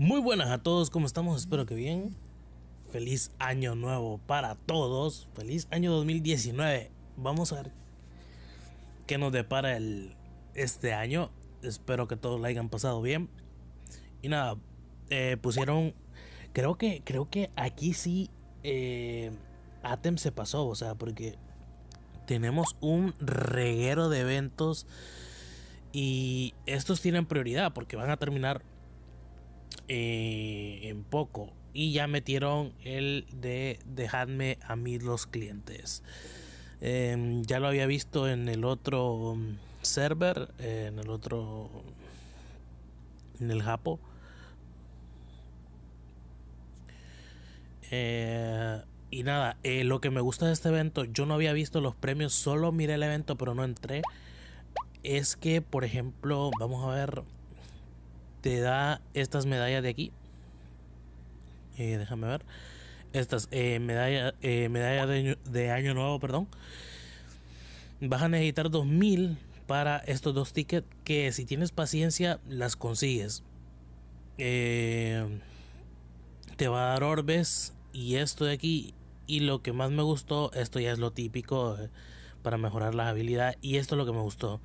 Muy buenas a todos, ¿cómo estamos? Espero que bien. Feliz año nuevo para todos. Feliz año 2019. Vamos a ver qué nos depara el, este año. Espero que todos la hayan pasado bien. Y nada, eh, pusieron... Creo que, creo que aquí sí eh, Atem se pasó, o sea, porque tenemos un reguero de eventos y estos tienen prioridad porque van a terminar eh, en poco. Y ya metieron el de dejadme a mí los clientes. Em, ya lo había visto en el otro um, server, eh, en el otro, en el Japo. Eh, y nada, lo que me gusta de este evento, yo no había visto los premios, solo miré el evento, pero no entré. Es que, por ejemplo, vamos a ver te da estas medallas de aquí. Eh, déjame ver. Estas eh, medallas eh, de, año nuevo, perdón. Vas a necesitar 2000 para estos dos tickets que si tienes paciencia las consigues. te va a dar orbes y esto de aquí. Y lo que más me gustó, esto ya es lo típico para mejorar la habilidad. Y esto es lo que me gustó.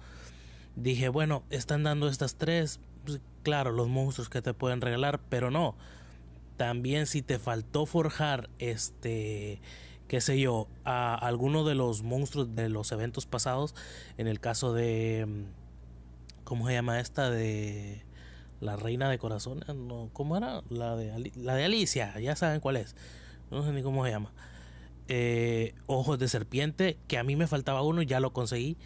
Dije, bueno, están dando estas tres, pues, claro, los monstruos que te pueden regalar, pero no. También si te faltó forjar este qué sé yo, a alguno de los monstruos de los eventos pasados, en el caso de mm, ¿cómo se llama esta de la reina de corazones? No, ¿cómo era? La de Alicia, ya saben cuál es. No sé ni cómo se llama. Eh, ojos de serpiente, que a mí me faltaba uno, ya lo conseguí.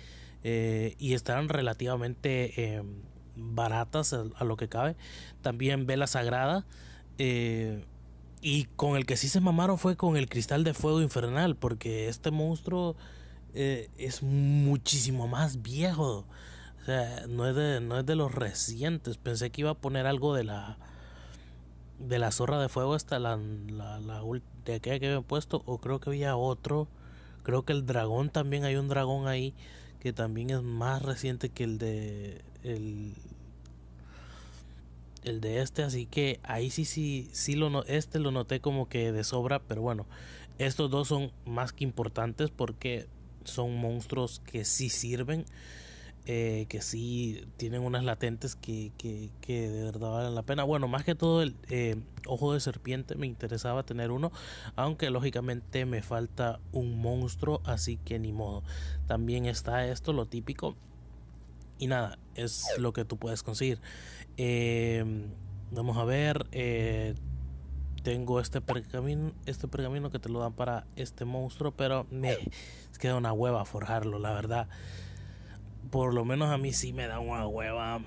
Eh, y estaban relativamente em, baratas a, lo que cabe. También vela sagrada. Eh, y con el que sí se mamaron fue con el cristal de fuego infernal, porque este monstruo eh, es muchísimo más viejo. O sea, no es, de, no es de los recientes. Pensé que iba a poner algo de la de la zorra de fuego hasta la, la, de aquella que había puesto, o creo que había otro. Creo que el dragón también, hay un dragón ahí que también es más reciente que el de el, el de este, así que ahí sí sí sí lo no, este lo noté como que de sobra, pero bueno, estos dos son más que importantes porque son monstruos que sí sirven eh, que sí tienen unas latentes que, que, que, de verdad valen la pena. Bueno, más que todo el eh, ojo de serpiente me interesaba tener uno, aunque lógicamente me falta un monstruo, así que ni modo. También está esto, lo típico. Y nada, es lo que tú puedes conseguir. Eh, vamos a ver tengo este pergamino, este pergamino que te lo dan para este monstruo, pero me queda una hueva forjarlo, la verdad por lo menos a mí sí me da una hueva.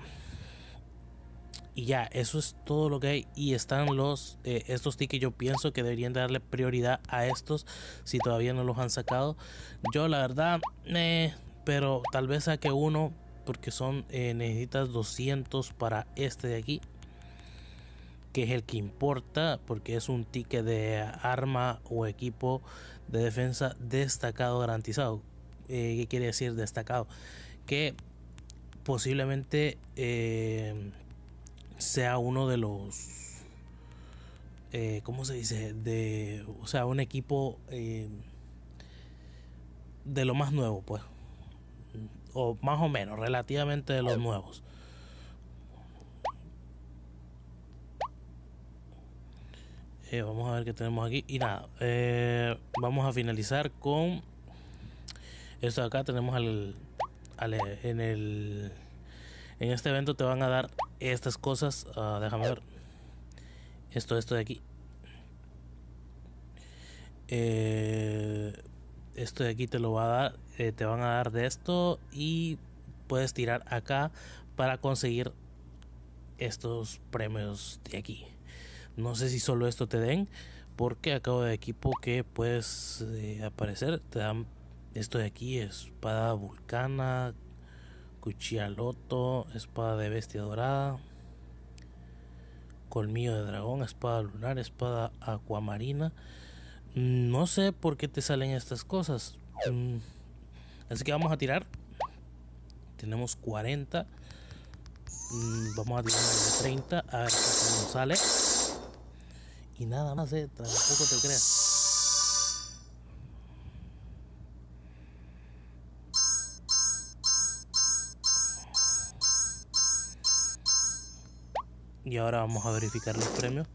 Y ya, eso es todo lo que hay. Y están los, eh, estos tickets, yo pienso que deberían darle prioridad a estos si todavía no los han sacado. Yo la verdad, eh, pero tal vez saque uno porque son, eh, necesitas 200 para este de aquí. Que es el que importa porque es un ticket de arma o equipo de defensa destacado garantizado. ¿Qué quiere decir destacado? que posiblemente eh, sea uno de los eh, cómo se dice de o sea un equipo eh, de lo más nuevo pues o más o menos relativamente de los nuevos vamos a ver qué tenemos aquí. Y nada, vamos a finalizar con esto acá. Tenemos al en el en este evento te van a dar estas cosas. Ah, déjame ver. Esto, esto de aquí. Eh, esto de aquí te lo va a dar. Eh, te van a dar de esto. Y puedes tirar acá para conseguir estos premios de aquí. No sé si solo esto te den. Porque acabo de equipo que puedes eh, aparecer. Te dan esto de aquí, espada vulcana, cuchilla espada de bestia dorada, colmillo de dragón, espada lunar, espada acuamarina. Mm, no sé por qué te salen estas cosas. Mm, así que vamos a tirar. Tenemos 40. Mm, vamos a tirar de 30. A ver qué nos sale. Y nada más, eh. Tampoco te creas. y ahora vamos a verificar los premios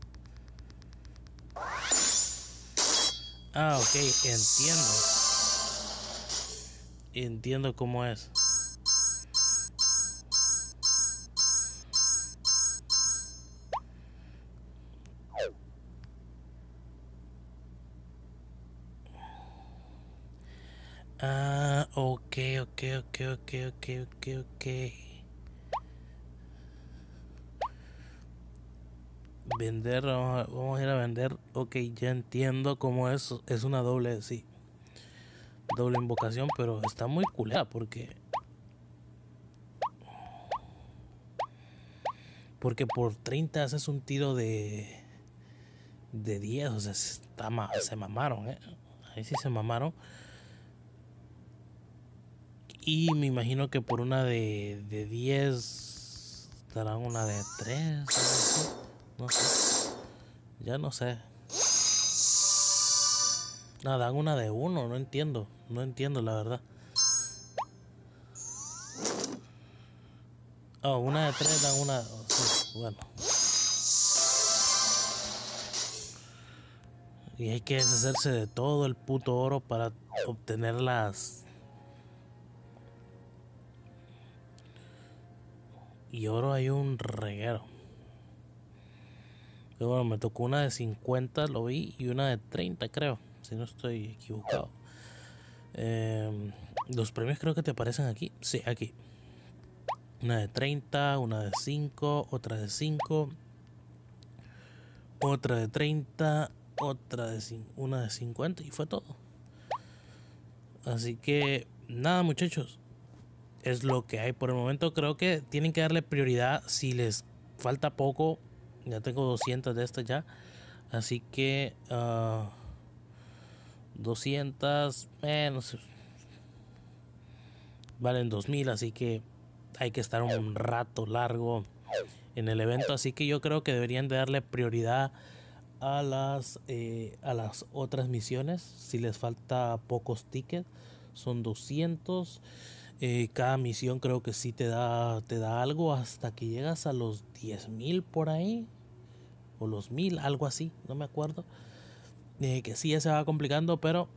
ah ok entiendo entiendo cómo es Ah, ok, ok, ok, ok, ok, ok, ok. vender, vamos a, ir a vender. Ok, ya entiendo cómo es, es una doble, sí. Doble invocación, pero está muy culera porque... Porque por 30 haces un tiro de... De 10, o sea, se mamaron, ¿eh? Ahí sí se mamaron. Y me imagino que por una de, de 10 darán una de 3. No sé. Ya no sé. Nada, dan una de uno, no entiendo. No entiendo, la verdad. Oh, una de tres dan una. Oh, bueno. Y hay que deshacerse de todo el puto oro para obtener las. Y oro hay un reguero. Que bueno, me tocó una de 50, lo vi, y una de 30, creo, si no estoy equivocado. Em, los premios creo que te aparecen aquí. Sí, aquí. Una de 30, una de 5, otra de 5, otra de 30, otra de una de 50 y fue todo. Así que nada, muchachos. Es lo que hay por el momento. Creo que tienen que darle prioridad si les falta poco ya tengo 200 de estas ya. Así que... 200... Ah, menos eh, valen 2000, así que hay que estar un rato largo en el evento. Así que yo creo que deberían darle prioridad a las, eh, a las otras misiones. Si les falta pocos tickets, son 200. Eh, cada misión creo que sí te da, te da algo hasta que llegas a los 10.000 por ahí o los mil, algo así, no me acuerdo. Eh, que sí, ya se va complicando, pero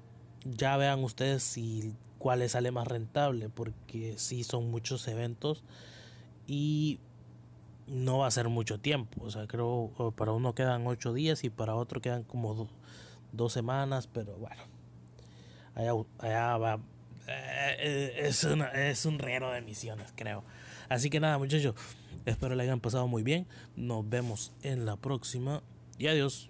ya vean ustedes si cuál les sale más rentable, porque sí son muchos eventos y no va a ser mucho tiempo. O sea, creo para uno quedan ocho días y para otro quedan como dos semanas, pero bueno, allá, va. Eh, eh, es, un rero de misiones, creo. Así que nada, muchachos, espero la hayan pasado muy bien. Nos vemos en la próxima y adiós.